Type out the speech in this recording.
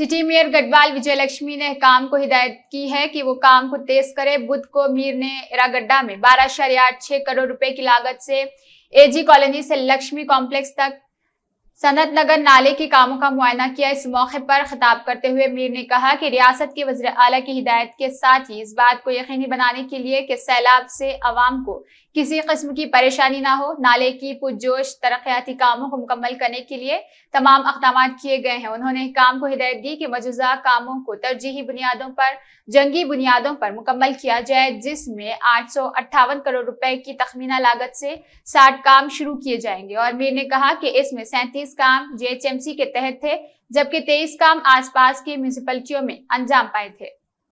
city mayor Garhwal Vijayalakshmi ने काम को हिदायत की है कि वो काम को तेज करे बुध को मीर ने इरागड्डा में बारह छह करोड़ रुपए की लागत से एजी कॉलोनी से लक्ष्मी कॉम्प्लेक्स तक सनत नगर नाले के कामों का मुआयना किया इस मौके पर खिताब करते हुए मीर ने कहा कि रियासत के वजर अला की हिदायत के साथ ही इस बात को यकीनी बनाने के लिए कि सैलाब से अवाम को किसी कस्म की परेशानी ना हो नाले की पुजोश तरक्याती कामों को मुकम्मल करने के लिए तमाम अकदाम किए गए हैं उन्होंने काम को हिदायत दी कि मौजूदा कामों को तरजीही बुनियादों पर जंगी बुनियादों पर मुकम्मल किया जाए जिसमें आठ सौ अट्ठावन करोड़ रुपए की तखमीना लागत से साठ काम शुरू किए जाएंगे और मीर ने कहा कि इसमें सैंतीस उन्नीस काम जीएचएमसी के तहत थे जबकि तेईस काम आसपास की म्यूनिसिपलिटियों में अंजाम पाए थे